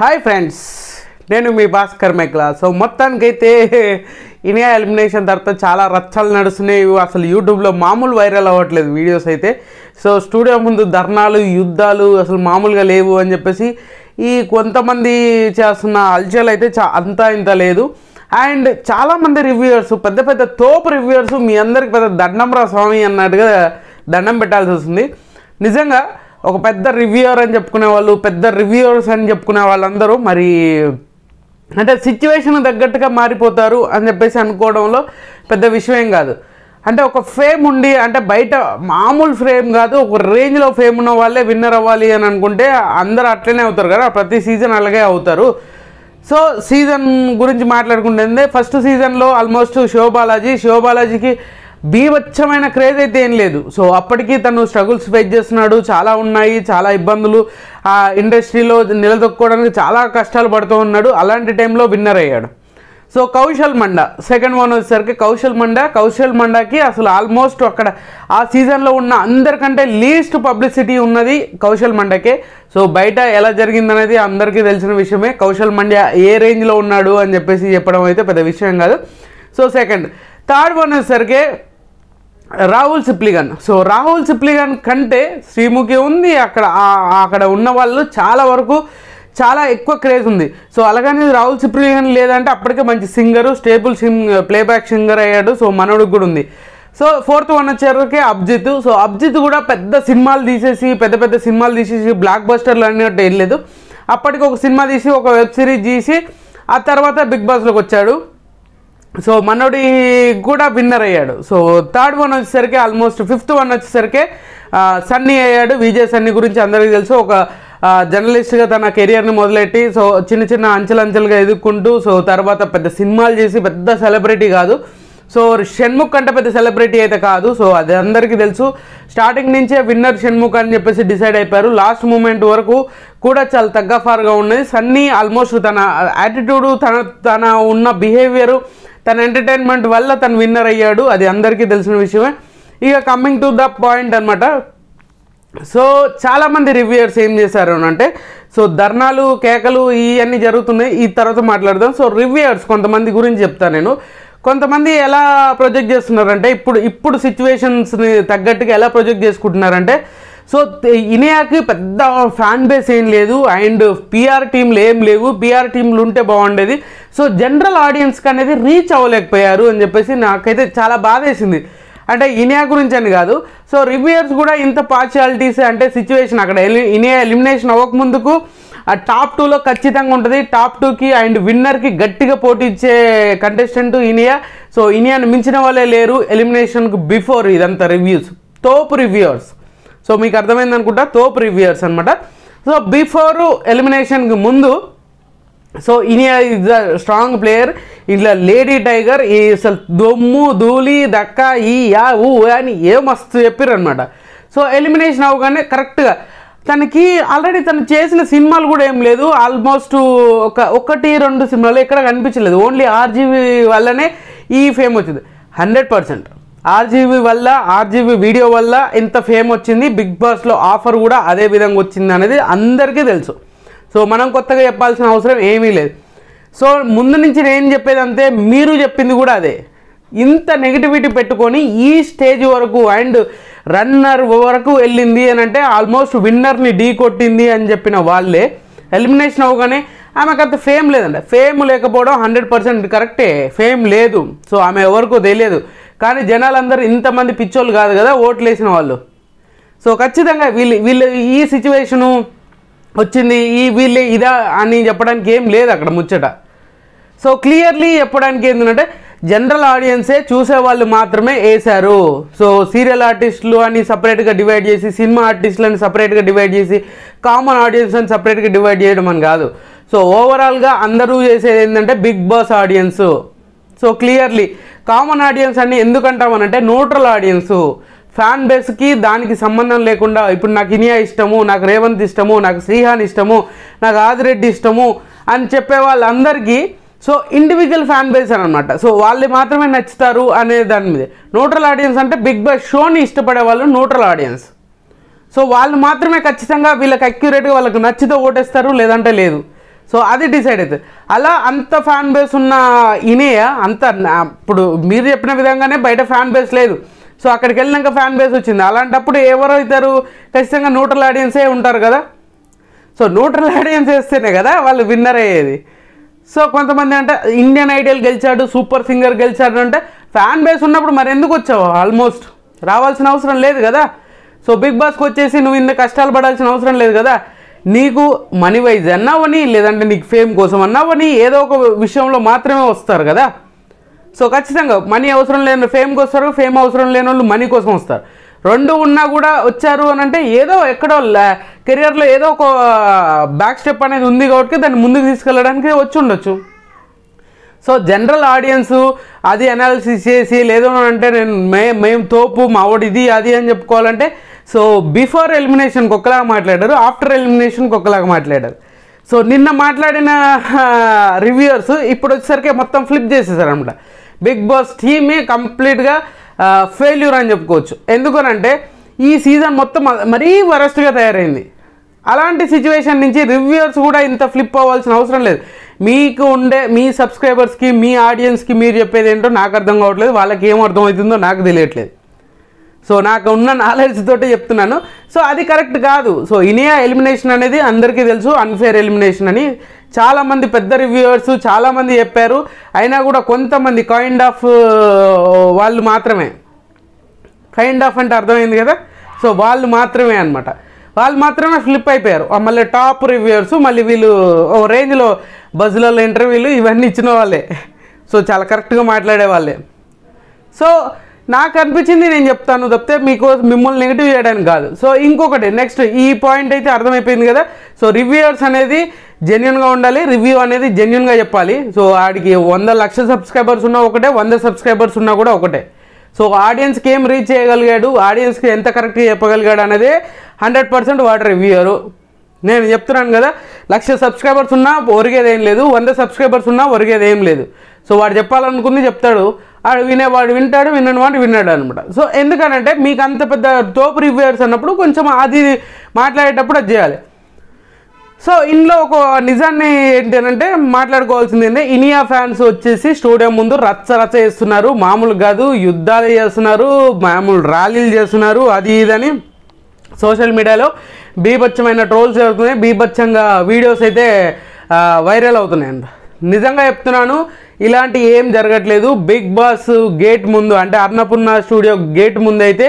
hi friends నేను మీ Bhaskar Mekla so మొత్తానికైతే ఇండియా ఎలిమినేషన్ తర్వాత చాలా రచ్చలు నడుస్తున్నాయి అసలు యూట్యూబ్లో మామూలు వైరల్ అవ్వట్లేదు వీడియోస్ అయితే సో స్టూడియో ముందు ధర్నాలు యుద్ధాలు అసలు మామూలుగా లేవు అని చెప్పేసి ఈ కొంతమంది చేస్తున్న అల్చలు అయితే చా అంతా ఇంత లేదు అండ్ చాలామంది రివ్యూయర్స్ పెద్ద పెద్ద తోపు రివ్యూయర్స్ మీ అందరికి పెద్ద దండంరా స్వామి అన్నట్టుగా దండం పెట్టాల్సి వస్తుంది నిజంగా ఒక పెద్ద రివ్యూయర్ అని చెప్పుకునే వాళ్ళు పెద్ద రివ్యూయర్స్ అని చెప్పుకునే వాళ్ళందరూ మరి అంటే సిచ్యువేషన్ తగ్గట్టుగా మారిపోతారు అని చెప్పేసి అనుకోవడంలో పెద్ద విషయం కాదు అంటే ఒక ఫేమ్ ఉండి అంటే బయట మామూలు ఫ్రేమ్ కాదు ఒక రేంజ్లో ఫేమ్ ఉన్న వాళ్ళే విన్నర్ అవ్వాలి అని అనుకుంటే అందరు అట్లనే అవుతారు కదా ప్రతి సీజన్ అలాగే అవుతారు సో సీజన్ గురించి మాట్లాడుకుంటుంది ఫస్ట్ సీజన్లో ఆల్మోస్ట్ శివబాలాజీ శివబాలాజీకి బీభత్సమైన క్రేజ్ అయితే ఏం లేదు సో అప్పటికీ తను స్ట్రగుల్స్ ఫేస్ చేస్తున్నాడు చాలా ఉన్నాయి చాలా ఇబ్బందులు ఆ ఇండస్ట్రీలో నిలదొక్కోవడానికి చాలా కష్టాలు పడుతూ ఉన్నాడు అలాంటి టైంలో విన్నర్ అయ్యాడు సో కౌశల్ మండ సెకండ్ వన్ వచ్చేసరికి కౌశల్ మండ కౌశల్ మండకి అసలు ఆల్మోస్ట్ అక్కడ ఆ సీజన్లో ఉన్న అందరికంటే లీస్ట్ పబ్లిసిటీ ఉన్నది కౌశల్ మండకే సో బయట ఎలా జరిగిందనేది అందరికీ తెలిసిన విషయమే కౌశల్ మండ ఏ రేంజ్లో ఉన్నాడు అని చెప్పేసి చెప్పడం అయితే పెద్ద విషయం కాదు సో సెకండ్ థర్డ్ వన్ వచ్చేసరికి రాహుల్ సిప్లిగన్ సో రాహుల్ సిప్లిగన్ కంటే శ్రీముఖి ఉంది అక్కడ అక్కడ ఉన్న వాళ్ళు చాలా వరకు చాలా ఎక్కువ క్రేజ్ ఉంది సో అలాగని రాహుల్ సిప్లిగన్ లేదంటే అప్పటికే మంచి singer stable sing playback singer అయ్యాడు సో మనోడికి కూడా ఉంది సో ఫోర్త్ వన్ వచ్చేసరికి అబ్జిత్ సో అబ్జిత్ కూడా పెద్ద సినిమాలు తీసేసి పెద్ద పెద్ద సినిమాలు తీసేసి బ్లాక్ బస్టర్లు అనేటట్టు వెళ్ళలేదు అప్పటికి ఒక సినిమా తీసి ఒక వెబ్ సిరీస్ తీసి ఆ తర్వాత బిగ్ బాస్లోకి వచ్చాడు సో మనోడి కూడా విన్నర్ అయ్యాడు సో థర్డ్ వన్ వచ్చేసరికి ఆల్మోస్ట్ ఫిఫ్త్ వన్ వచ్చేసరికి సన్నీ అయ్యాడు విజయ్ సన్నీ గురించి అందరికీ తెలుసు ఒక జర్నలిస్ట్గా తన కెరియర్ని మొదలెట్టి సో చిన్న చిన్న అంచెలంచెలుగా ఎదుర్కొంటూ సో తర్వాత పెద్ద సినిమాలు చేసి పెద్ద సెలబ్రిటీ కాదు సో షణ్ముఖ్ అంటే పెద్ద సెలబ్రిటీ అయితే కాదు సో అది అందరికీ తెలుసు స్టార్టింగ్ నుంచే విన్నర్ షణ్ముఖ్ అని చెప్పేసి డిసైడ్ అయిపోయారు లాస్ట్ మూమెంట్ వరకు కూడా చాలా తగ్గఫారుగా ఉన్నది సన్నీ ఆల్మోస్ట్ తన యాటిట్యూడు తన తన ఉన్న బిహేవియరు తన ఎంటర్టైన్మెంట్ వల్ల తను విన్నర్ అయ్యాడు అది అందరికీ తెలిసిన విషయమే ఇక కమ్మింగ్ టు ద పాయింట్ అనమాట సో చాలామంది రివ్యూయర్స్ ఏం చేశారు అంటే సో ధర్నాలు కేకలు ఇవన్నీ జరుగుతున్నాయి ఈ తర్వాత మాట్లాడదాం సో రివ్యూయర్స్ కొంతమంది గురించి చెప్తాను నేను కొంతమంది ఎలా ప్రొజెక్ట్ చేస్తున్నారంటే ఇప్పుడు ఇప్పుడు సిచ్యువేషన్స్ని తగ్గట్టుగా ఎలా ప్రొజెక్ట్ చేసుకుంటున్నారంటే సో ఇనియాకి పెద్ద ఫ్యాన్ బేస్ ఏం లేదు అండ్ పిఆర్ టీంలు ఏం లేవు పిఆర్ టీంలు ఉంటే బాగుండేది సో జనరల్ ఆడియన్స్కి అనేది రీచ్ అవ్వలేకపోయారు అని చెప్పేసి నాకైతే చాలా బాధ వేసింది అంటే ఇనియా గురించి అని కాదు సో రివ్యూయర్స్ కూడా ఇంత పార్షియాలిటీస్ అంటే సిచ్యువేషన్ అక్కడ ఇనియా ఎలిమినేషన్ అవ్వకముందుకు ఆ టాప్ టూలో ఖచ్చితంగా ఉంటుంది టాప్ టూకి అండ్ విన్నర్కి గట్టిగా పోటీ ఇచ్చే కంటెస్టెంట్ ఇనియా సో ఇనియాను మించిన వాళ్ళే లేరు ఎలిమినేషన్కు బిఫోర్ ఇదంతా రివ్యూస్ టోప్ రివ్యూయర్స్ సో మీకు అర్థమైంది అనుకుంటా తో అనమాట సో బిఫోర్ ఎలిమినేషన్కి ముందు so Inaya is the strong player ఇట్లా లేడీ టైగర్ ఈ అసలు దొమ్ము ధూళి దక్క ఈ యా ఊ అని ఏ మస్తు చెప్పారనమాట సో ఎలిమినేషన్ అవగానే కరెక్ట్గా తనకి ఆల్రెడీ తను చేసిన సినిమాలు కూడా ఏం లేదు ఆల్మోస్ట్ ఒక ఒకటి రెండు సినిమాలు ఎక్కడ కనిపించలేదు ఓన్లీ ఆర్జీవి వల్లనే ఈ ఫేమ్ వచ్చింది హండ్రెడ్ పర్సెంట్ ఆర్జీబీ వల్ల ఆర్జీబీ వీడియో వల్ల ఇంత ఫేమ్ వచ్చింది బిగ్ బాస్లో ఆఫర్ కూడా అదే విధంగా వచ్చింది అనేది అందరికీ తెలుసు సో మనం కొత్తగా చెప్పాల్సిన అవసరం ఏమీ లేదు సో ముందు నుంచి నేను చెప్పేది అంతే మీరు చెప్పింది కూడా అదే ఇంత నెగిటివిటీ పెట్టుకొని ఈ స్టేజ్ వరకు అండ్ రన్నర్ వరకు వెళ్ళింది అని అంటే ఆల్మోస్ట్ విన్నర్ని ఢీ కొట్టింది అని చెప్పిన వాళ్ళే ఎలిమినేషన్ అవ్వగానే ఆమెకు అంత ఫేమ్ లేదండి ఫేమ్ లేకపోవడం హండ్రెడ్ పర్సెంట్ కరెక్టే ఫేమ్ లేదు సో ఆమె ఎవరికో తెలియదు కానీ జనాలందరూ ఇంతమంది పిచ్చోళ్ళు కాదు కదా ఓట్లు వేసిన వాళ్ళు సో ఖచ్చితంగా వీళ్ళు వీళ్ళు ఈ సిచ్యువేషను వచ్చింది ఈ వీళ్ళే ఇదా అని చెప్పడానికి ఏం లేదు అక్కడ ముచ్చట సో క్లియర్లీ చెప్పడానికి ఏంటంటే జనరల్ ఆడియన్సే చూసేవాళ్ళు మాత్రమే వేశారు సో సీరియల్ ఆర్టిస్టులు అని సపరేట్గా డివైడ్ చేసి సినిమా ఆర్టిస్టులని సపరేట్గా డివైడ్ చేసి కామన్ ఆడియన్స్ అని సపరేట్గా డివైడ్ చేయడం అని కాదు సో ఓవరాల్గా అందరూ చేసేది ఏంటంటే Bigg Boss audience so clearly common audience అని ఎందుకంటామనంటే న్యూట్రల్ ఆడియన్స్ ఫ్యాన్ బేస్కి దానికి సంబంధం లేకుండా ఇప్పుడు నాకు ఇనియా ఇష్టము నాకు రేవంత్ ఇష్టము నాకు శ్రీహాన్ ఇష్టము నాకు ఆదిరెడ్డి ఇష్టము అని చెప్పే వాళ్ళందరికీ సో ఇండివిజువల్ ఫ్యాన్ బేస్ అని అనమాట సో వాళ్ళు మాత్రమే నచ్చుతారు అనే దాని మీద న్యూట్రల్ ఆడియన్స్ అంటే బిగ్ బాస్ షోని ఇష్టపడే వాళ్ళు న్యూట్రల్ ఆడియన్స్ సో వాళ్ళు మాత్రమే ఖచ్చితంగా వీళ్ళకి అక్యురేట్గా వాళ్ళకి నచ్చితే ఓటేస్తారు లేదంటే లేదు సో అది డిసైడ్ అవుతుంది అలా అంత ఫ్యాన్ బేస్ ఉన్న ఇనే అంత ఇప్పుడు మీరు చెప్పిన విధంగానే బయట ఫ్యాన్ బేస్ లేదు సో అక్కడికి వెళ్ళినాక ఫ్యాన్ బేస్ వచ్చింది అలాంటప్పుడు ఎవరు అవుతారు ఖచ్చితంగా న్యూట్రల్ ఆడియన్సే ఉంటారు కదా సో న్యూట్రల్ ఆడియన్స్ వేస్తేనే కదా వాళ్ళు విన్నర్ అయ్యేది సో కొంతమంది అంటే ఇండియన్ ఐడియల్ గెలిచాడు సూపర్ సింగర్ గెలిచాడు అంటే ఫ్యాన్ బేస్ ఉన్నప్పుడు మరి ఎందుకు వచ్చావు ఆల్మోస్ట్ రావాల్సిన అవసరం లేదు కదా సో బిగ్ బాస్కి వచ్చేసి నువ్వు ఇంత కష్టాలు పడాల్సిన అవసరం లేదు కదా నీకు మనీ వైజ్ అన్నావని లేదంటే నీకు ఫేమ్ కోసం అన్నావని ఏదో ఒక విషయంలో మాత్రమే వస్తారు కదా సో ఖచ్చితంగా మనీ అవసరం లేని ఫేమ్కి వస్తారు ఫేమ్ అవసరం లేని వాళ్ళు మనీ కోసం వస్తారు రెండు ఉన్నా కూడా వచ్చారు అని అంటే ఏదో ఎక్కడో కెరియర్లో ఏదో ఒక బ్యాక్ స్టెప్ అనేది ఉంది కాబట్టి దాన్ని ముందుకు తీసుకెళ్ళడానికి వచ్చి ఉండొచ్చు సో జనరల్ ఆడియన్స్ అది అనాలిసిస్ చేసి లేదో అంటే నేను మే మేము తోపు మా ఒకటి ఇది అది అని చెప్పుకోవాలంటే సో బిఫోర్ ఎలిమినేషన్కి ఒకలాగా మాట్లాడారు ఆఫ్టర్ ఎలిమినేషన్కి ఒకలాగా మాట్లాడారు సో నిన్న మాట్లాడిన రివ్యూయర్స్ ఇప్పుడు వచ్చేసరికి మొత్తం ఫ్లిప్ చేసేసారనమాట బిగ్ బాస్ టీమే కంప్లీట్గా ఫెయిల్యూర్ అని చెప్పుకోవచ్చు ఎందుకనంటే ఈ సీజన్ మొత్తం మరీ వరస్ట్గా తయారైంది అలాంటి సిచ్యువేషన్ నుంచి రివ్యూయర్స్ కూడా ఇంత ఫ్లిప్ అవ్వాల్సిన అవసరం లేదు మీకు ఉండే మీ సబ్స్క్రైబర్స్కి మీ ఆడియన్స్కి మీరు చెప్పేది ఏంటో నాకు అర్థం కావట్లేదు వాళ్ళకి ఏం అర్థమవుతుందో నాకు తెలియట్లేదు సో నాకు ఉన్న నాలెడ్జ్ తోటే చెప్తున్నాను సో అది కరెక్ట్ కాదు సో ఇనియా ఎలిమినేషన్ అనేది అందరికీ తెలుసు అన్ఫేర్ ఎలిమినేషన్ అని చాలామంది పెద్ద రివ్యూవర్స్ చాలామంది చెప్పారు అయినా కూడా కొంతమంది కైండ్ ఆఫ్ వాళ్ళు మాత్రమే కైండ్ ఆఫ్ అంటే అర్థమైంది కదా సో వాళ్ళు మాత్రమే అనమాట వాళ్ళు మాత్రమే ఫ్లిప్ అయిపోయారు మళ్ళీ టాప్ రివ్యూవర్స్ మళ్ళీ వీళ్ళు ఓ రేంజ్లో బజ్లలో ఇంటర్వ్యూలు ఇవన్నీ ఇచ్చిన వాళ్ళే సో చాలా కరెక్ట్గా మాట్లాడే వాళ్ళే సో నాకు అనిపించింది నేను చెప్తాను తప్పితే మీకు మిమ్మల్ని నెగిటివ్ చేయడానికి కాదు సో ఇంకొకటి నెక్స్ట్ ఈ పాయింట్ అయితే అర్థమైపోయింది కదా సో రివ్యూయర్స్ అనేది జెన్యున్గా ఉండాలి రివ్యూ అనేది జెన్యున్గా చెప్పాలి సో ఆడికి వంద లక్ష సబ్స్క్రైబర్స్ ఉన్నా ఒకటే వంద సబ్స్క్రైబర్స్ ఉన్నా కూడా ఒకటే సో ఆడియన్స్కి ఏం రీచ్ చేయగలిగాడు ఆడియన్స్కి ఎంత కరెక్ట్గా చెప్పగలిగాడు అనేది హండ్రెడ్ పర్సెంట్ వాడు రివ్యూయరు నేను చెప్తున్నాను కదా లక్ష సబ్స్క్రైబర్స్ ఉన్నా ఒరిగేదేం లేదు వంద సబ్స్క్రైబర్స్ ఉన్నా ఒరిగేదేం లేదు సో వాడు చెప్పాలనుకుంది చెప్తాడు వాడు వినేవాడు వింటాడు వినని వాడు విన్నాడు అనమాట సో ఎందుకనంటే మీకు అంత పెద్ద తోపు రివ్యూర్స్ అన్నప్పుడు కొంచెం అది మాట్లాడేటప్పుడు అది చేయాలి సో ఇందులో ఒక నిజాన్ని ఏంటంటే మాట్లాడుకోవాల్సింది ఏంటి ఇనియా ఫ్యాన్స్ వచ్చేసి స్టూడియం ముందు రచ్చ రచ్చ చేస్తున్నారు మామూలు కాదు యుద్ధాలు చేస్తున్నారు మామూలు ర్యాలీలు చేస్తున్నారు అది ఇదని సోషల్ మీడియాలో బీభత్సమైన ట్రోల్స్ జరుగుతున్నాయి బీభత్సంగా వీడియోస్ అయితే వైరల్ అవుతున్నాయి అంత నిజంగా చెప్తున్నాను ఇలాంటి ఏం జరగట్లేదు బిగ్ బాస్ గేట్ ముందు అంటే అన్నపూర్ణ స్టూడియో గేట్ ముందు అయితే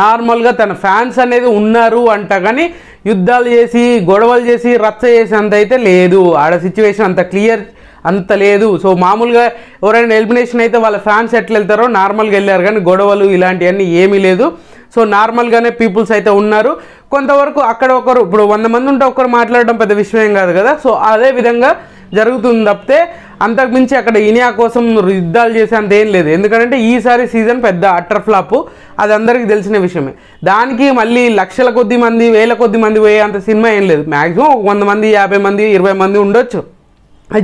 నార్మల్గా తన ఫ్యాన్స్ అనేది ఉన్నారు అంట కానీ యుద్ధాలు చేసి గొడవలు చేసి రచ్చ అంత అయితే లేదు ఆడ సిచ్యువేషన్ అంత క్లియర్ అంత లేదు సో మామూలుగా ఎవరైనా ఎలిమినేషన్ అయితే వాళ్ళ ఫ్యాన్స్ ఎట్లా వెళ్తారో నార్మల్గా వెళ్ళారు కానీ గొడవలు ఇలాంటివన్నీ ఏమీ లేదు సో నార్మల్గానే పీపుల్స్ అయితే ఉన్నారు కొంతవరకు అక్కడ ఒకరు ఇప్పుడు వంద మంది ఉంటే ఒకరు మాట్లాడడం పెద్ద విషయం కాదు కదా సో అదే విధంగా జరుగుతుంది తప్పితే అంతకుమించి అక్కడ ఇనియా కోసం యుద్ధాలు చేసేంత ఏం లేదు ఎందుకంటే ఈసారి సీజన్ పెద్ద అట్టర్ ఫ్లాప్ అది అందరికీ తెలిసిన విషయమే దానికి మళ్ళీ లక్షల కొద్ది మంది వేల కొద్ది మంది పోయే అంత సినిమా ఏం లేదు మ్యాక్సిమం వంద మంది యాభై మంది ఇరవై మంది ఉండొచ్చు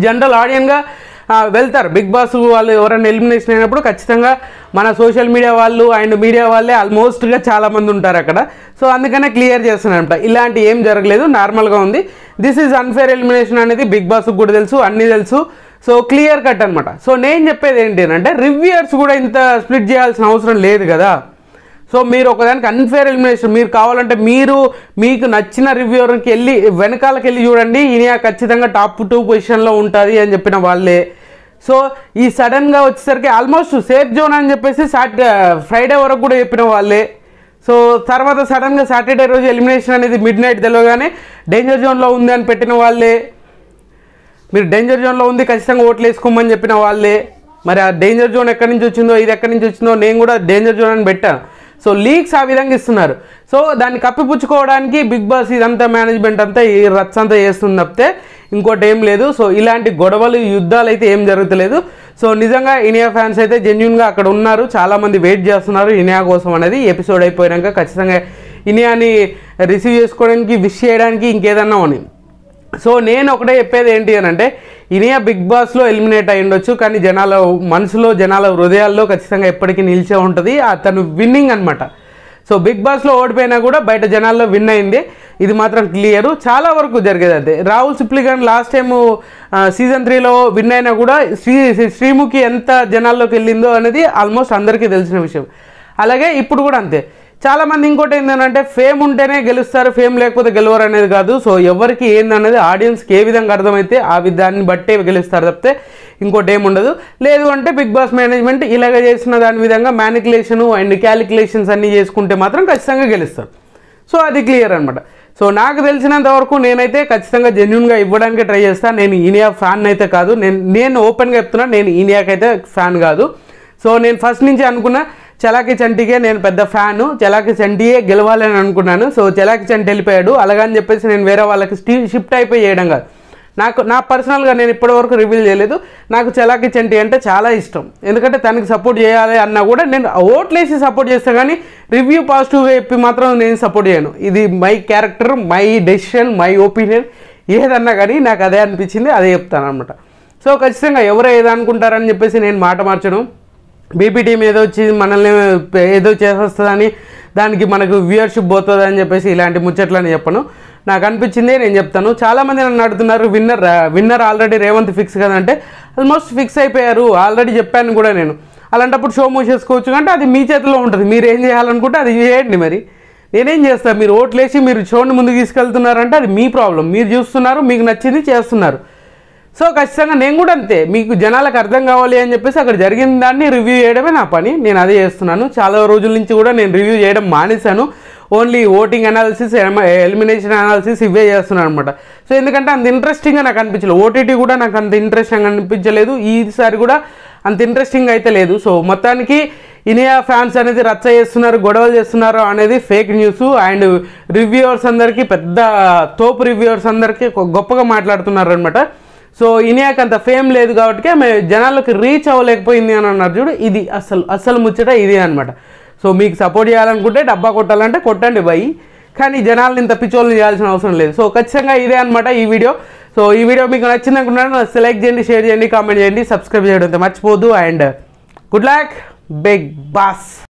జనరల్ ఆడియన్గా వెళ్తారు బిగ్ బాస్ వాళ్ళు ఎవరైనా ఎలిమినేషన్ అయినప్పుడు ఖచ్చితంగా మన సోషల్ మీడియా వాళ్ళు అండ్ మీడియా వాళ్ళే ఆల్మోస్ట్గా చాలామంది ఉంటారు అక్కడ సో అందుకనే క్లియర్ చేస్తున్నారంట ఇలాంటి ఏం జరగలేదు నార్మల్గా ఉంది దిస్ ఈజ్ అన్ఫేర్ ఎలిమినేషన్ అనేది బిగ్ బాస్కి కూడా తెలుసు అన్నీ తెలుసు సో క్లియర్ కట్ అనమాట సో నేను చెప్పేది ఏంటి అంటే రివ్యూయర్స్ కూడా ఇంత స్ప్లిట్ చేయాల్సిన అవసరం లేదు కదా సో మీరు ఒకదానికి అన్ఫేర్ ఎలిమినేషన్ మీరు కావాలంటే మీరు మీకు నచ్చిన రివ్యూర్కి వెళ్ళి వెనకాలకి వెళ్ళి చూడండి ఈయన ఖచ్చితంగా టాప్ టూ పొజిషన్లో ఉంటుంది అని చెప్పిన వాళ్ళే సో ఈ సడన్గా వచ్చేసరికి ఆల్మోస్ట్ సేఫ్ జోన్ అని చెప్పేసి సాటర్డే ఫ్రైడే వరకు కూడా చెప్పిన వాళ్ళే సో తర్వాత సడన్గా సాటర్డే రోజు ఎలిమినేషన్ అనేది మిడ్ నైట్ తెలియగానే డేంజర్ జోన్లో ఉంది అని పెట్టిన వాళ్ళే మీరు డేంజర్ జోన్లో ఉంది ఖచ్చితంగా ఓట్లు వేసుకోమని చెప్పిన వాళ్ళే మరి ఆ డేంజర్ జోన్ ఎక్కడి నుంచి వచ్చిందో ఇది ఎక్కడి నుంచి వచ్చిందో నేను కూడా డేంజర్ జోన్ అని పెట్టాను సో లీక్స్ ఆ విధంగా ఇస్తున్నారు సో దాన్ని కప్పిపుచ్చుకోవడానికి బిగ్ బాస్ ఇదంతా మేనేజ్మెంట్ అంతా ఈ రచ్చ అంతా చేస్తుంది తప్పితే ఇంకోటి ఏం లేదు సో ఇలాంటి గొడవలు యుద్ధాలు అయితే ఏం జరుగుతలేదు సో నిజంగా ఇనియా ఫ్యాన్స్ అయితే జెన్యున్గా అక్కడ ఉన్నారు చాలామంది వెయిట్ చేస్తున్నారు ఇనియా కోసం అనేది ఎపిసోడ్ అయిపోయాక ఖచ్చితంగా ఇనియాని రిసీవ్ చేసుకోవడానికి విష్ చేయడానికి ఇంకేదన్నా ఉన్నాయి సో నేను ఒకటే చెప్పేది ఏంటి అని అంటే ఇనియా బిగ్ బాస్లో ఎలిమినేట్ అయి ఉండొచ్చు కానీ జనాల మనసులో జనాల హృదయాల్లో ఖచ్చితంగా ఎప్పటికీ నిలిచే ఉంటుంది అతను విన్నింగ్ అనమాట సో బిగ్ బాస్లో ఓడిపోయినా కూడా బయట జనాల్లో విన్ అయింది ఇది మాత్రం క్లియరు చాలా వరకు జరిగేది అదే Rahul Sipligunj last time season త్రీలో విన్ అయినా కూడా శ్రీ శ్రీముఖి ఎంత జనాల్లోకి వెళ్ళిందో అనేది ఆల్మోస్ట్ అందరికీ తెలిసిన విషయం అలాగే ఇప్పుడు కూడా అంతే చాలా మంది ఇంకోటి ఏంటంటే ఫేమ్ ఉంటేనే గెలుస్తారు ఫేమ్ లేకపోతే గెలవరు అనేది కాదు సో ఎవరికి ఏందనేది ఆడియన్స్కి ఏ విధంగా అర్థమైతే ఆ విధాన్ని బట్టే గెలుస్తారు తప్పితే ఇంకోటి ఏముండదు లేదు అంటే బిగ్ బాస్ మేనేజ్మెంట్ ఇలాగ చేసిన దాని విధంగా మ్యానికులేషను అండ్ క్యాలిక్యులేషన్స్ అన్నీ చేసుకుంటే మాత్రం ఖచ్చితంగా గెలుస్తారు సో అది క్లియర్ అనమాట సో నాకు తెలిసినంత వరకు నేనైతే ఖచ్చితంగా జెన్యున్గా ఇవ్వడానికి ట్రై చేస్తాను నేను ఇనియా ఫ్యాన్ అయితే కాదు నేను నేను ఓపెన్గా చెప్తున్నా నేను ఇనియాకైతే ఫ్యాన్ కాదు సో నేను ఫస్ట్ నుంచి అనుకున్నా చలాకి చంటికే నేను పెద్ద ఫ్యాను చలాకి చంటియే గెలవాలని అనుకున్నాను సో చలాకి చంటి వెళ్ళిపోయాడు అలాగని చెప్పేసి నేను వేరే వాళ్ళకి స్టీ షిఫ్ట్ అయిపోయి చేయడం కాదు నాకు నా పర్సనల్గా నేను ఇప్పటివరకు రివీల్ చేయలేదు నాకు చలాకి చంటి అంటే చాలా ఇష్టం ఎందుకంటే తనకి సపోర్ట్ చేయాలి అన్నా కూడా నేను ఓట్లేసి సపోర్ట్ చేస్తాను కానీ రివ్యూ పాజిటివ్గా చెప్పి మాత్రం నేను సపోర్ట్ చేయను ఇది my character my decision my opinion ఏదన్నా కానీ నాకు అదే అనిపించింది అదే చెప్తాను అనమాట సో ఖచ్చితంగా ఎవరు ఏదనుకుంటారని చెప్పేసి నేను మాట మార్చను బీపీ టీం ఏదో వచ్చి మనల్ని ఏదో చేసేస్తుందని దానికి మనకు వ్యూయర్షిప్ పోతుంది అని చెప్పేసి ఇలాంటి ముచ్చట్లని చెప్పను నాకు అనిపించింది నేను చెప్తాను చాలామంది నన్ను అడుగుతున్నారు winner winner already Revanth fix కదంటే ఆల్మోస్ట్ ఫిక్స్ అయిపోయారు ఆల్రెడీ చెప్పాను కూడా నేను అలాంటప్పుడు షో మూసేసుకోవచ్చు అంటే అది మీ చేతిలో ఉంటుంది మీరు ఏం చేయాలనుకుంటే అది చేయండి మరి నేనేం చేస్తాను మీరు ఓట్లేసి మీరు షోని ముందుకు తీసుకెళ్తున్నారంటే అది మీ ప్రాబ్లం మీరు చూస్తున్నారు మీకు నచ్చింది చేస్తున్నారు సో ఖచ్చితంగా నేను కూడా అంతే మీకు జనాలకు అర్థం కావాలి అని చెప్పేసి అక్కడ జరిగిన దాన్ని రివ్యూ చేయడమే నా పని నేను అదే చేస్తున్నాను చాలా రోజుల నుంచి కూడా నేను రివ్యూ చేయడం మానేశాను only voting analysis elimination analysis ఇవే చేస్తున్నాను అనమాట సో ఎందుకంటే అంత ఇంట్రెస్టింగ్గా నాకు అనిపించలేదు ఓటీటీ కూడా నాకు అంత ఇంట్రెస్టింగ్ అనిపించలేదు ఈసారి కూడా అంత ఇంట్రెస్టింగ్ అయితే లేదు సో మొత్తానికి ఇనియా ఫ్యాన్స్ అనేది రచ్చ చేస్తున్నారు గొడవలు చేస్తున్నారు అనేది ఫేక్ న్యూస్ అండ్ రివ్యూవర్స్ అందరికీ పెద్ద తోపు రివ్యూవర్స్ అందరికీ గొప్పగా మాట్లాడుతున్నారు అనమాట సో ఇనియాకి అంత ఫేమ్ లేదు కాబట్టి మేము జనాలకు రీచ్ అవ్వలేకపోయింది అని అన్నారు చూడు ఇది అసలు అస్సలు ముచ్చట ఇదే అనమాట సో మీకు సపోర్ట్ చేయాలనుకుంటే డబ్బా కొట్టాలంటే కొట్టండి భయ్ కానీ జనాలను ఇంత పిచ్చోళ్ళని చేయాల్సిన అవసరం లేదు సో ఖచ్చితంగా ఇదే అనమాట ఈ వీడియో సో ఈ వీడియో మీకు నచ్చింది అనుకుంటున్నాను సెలెక్ట్ చేయండి షేర్ చేయండి కామెంట్ చేయండి సబ్స్క్రైబ్ చేయడం మర్చిపోద్దు and good luck Bigg boss